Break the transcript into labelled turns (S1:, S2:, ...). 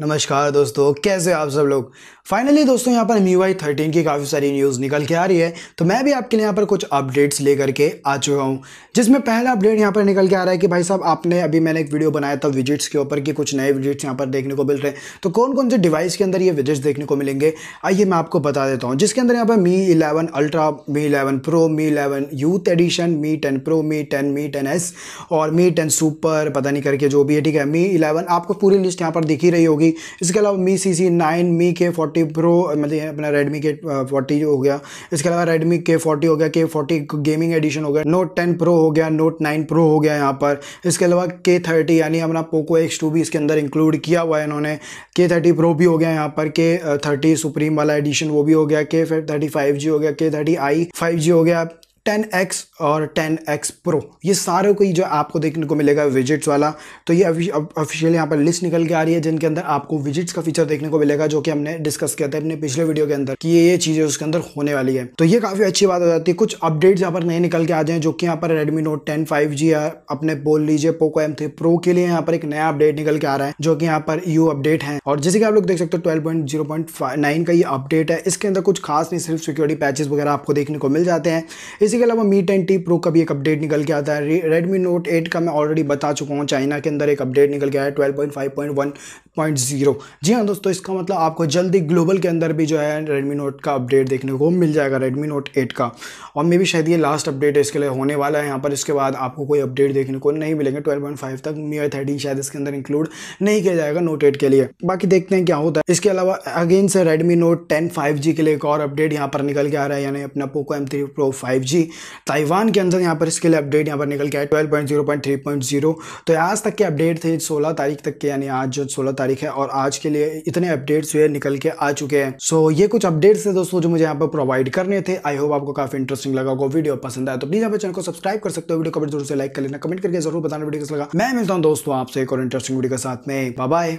S1: नमस्कार दोस्तों कैसे आप सब लोग फाइनली दोस्तों यहाँ पर MIUI 13 थर्टीन की काफ़ी सारी न्यूज़ निकल के आ रही है तो मैं भी आपके लिए यहाँ पर कुछ अपडेट्स लेकर के आ चुका हूँ जिसमें पहला अपडेट यहाँ पर निकल के आ रहा है कि भाई साहब आपने अभी मैंने एक वीडियो बनाया था विजिट्स के ऊपर कि कुछ नए विजिट्स यहाँ पर देखने को मिल रहे हैं तो कौन कौन से डिवाइस के अंदर ये विजिट्स देखने को मिलेंगे आइए मैं आपको बता देता हूँ जिसके अंदर यहाँ पर Mi eleven ultra Mi eleven pro Mi eleven youth edition Mi ten pro Mi ten Mi ten S और मी टेन सुपर पता नहीं करके जो भी है ठीक है मी इलेवन आपको पूरी लिस्ट यहाँ पर दिखी रही होगी मी इसके अलावा मी सी सी नाइन मी के फोर्टी प्रो मतलब अपना रेडमी के फोर्टी हो गया इसके अलावा रेडमी के फोर्टी हो गया के फोर्टी गेमिंग एडिशन हो गया नोट टेन प्रो हो गया नोट नाइन प्रो हो गया यहाँ पर इसके अलावा के थर्टी यानी अपना पोको एक्स टू भी इसके अंदर इंक्लूड किया हुआ है इन्होंने के थर्टी प्रो भी हो गया यहाँ पर के थर्टी सुप्रीम वाला एडिशन वो भी हो गया के थर्टी फाइव जी हो गया के थर्टी आई फाइव जी हो गया 10x और 10x प्रो ये सारे कोई जो आपको देखने को मिलेगा विजिट्स वाला तो ये ऑफिशियल यहाँ पर लिस्ट निकल के आ रही है जिनके अंदर आपको विजिट्स का फीचर देखने को मिलेगा जो कि हमने डिस्कस किया था अपने पिछले वीडियो के अंदर कि ये ये चीज़ें उसके अंदर होने वाली है तो ये काफ़ी अच्छी बात हो जाती है कुछ अपडेट्स यहाँ पर नए निकल के आ जाए जो कि यहाँ पर Redmi Note ten five G अपने बोल लीजिए पोको एम थ्री प्रो के लिए यहाँ पर एक नया अपडेट निकल के आ रहा है जो कि यहाँ पर यू अपडेट है और जैसे कि आप लोग देख सकते हो twelve point zero point nine का ये अपडेट है इसके अंदर कुछ खास नहीं सिर्फ सिक्योरिटी पैचेस वगैरह आपको देखने को मिल जाते हैं इसी इसी के अलावा मी टेन टी प्रो का भी एक अपडेट निकल के आता है रेडमी नोट एट का मैं ऑलरेडी बता चुका हूँ चाइना के अंदर एक अपडेट निकल के आया twelve point five point one point zero जी हाँ दोस्तों इसका मतलब आपको जल्दी ग्लोबल के अंदर भी जो है रेडमी नोट का अपडेट देखने को मिल जाएगा रेडमी नोट एट का और मे भी शायद ये लास्ट अपडेट है इसके लिए होने वाला है यहाँ पर इसके बाद आपको कोई अपडेट देखने को नहीं मिलेंगे ट्वेल्व पॉइंट फाइव तक आई थर्टीन शायद इसके अंदर इंक्लूड नहीं किया जाएगा नोट एट के लिए बाकी देखते हैं क्या होता है इसके अलावा अगेन से Redmi Note ten five G के लिए एक और अपडेट यहाँ पर निकल के आ रहा है यानी अपना Poco M three pro five G G Taiwan के अंदर यहाँ पर इसके लिए अपडेट यहाँ पर निकल के आए twelve point zero point three point zero तो आज तक के अपडेट थे सोलह तारीख तक के यानी आज जो सोलह तारीख है और आज के लिए इतने अपडेट्स हुए निकल के आ चुके हैं सो ये कुछ अपडेट्स थे दोस्तों जो मुझे यहाँ पर प्रोवाइड करने थे आई होप आपको काफी इंटरेस्टिंग लगा होगा वीडियो पसंद आया तो प्लीज आप चैनल को सब्सक्राइब कर सकते हो वीडियो कमेंट जरूर से लाइक कर लेना कमेंट करके जरूर बताना वीडियो कैसा लगा मैं मिलता हूँ दोस्तों आपसे एक और इंटरेस्टिंग वीडियो के साथ में बाय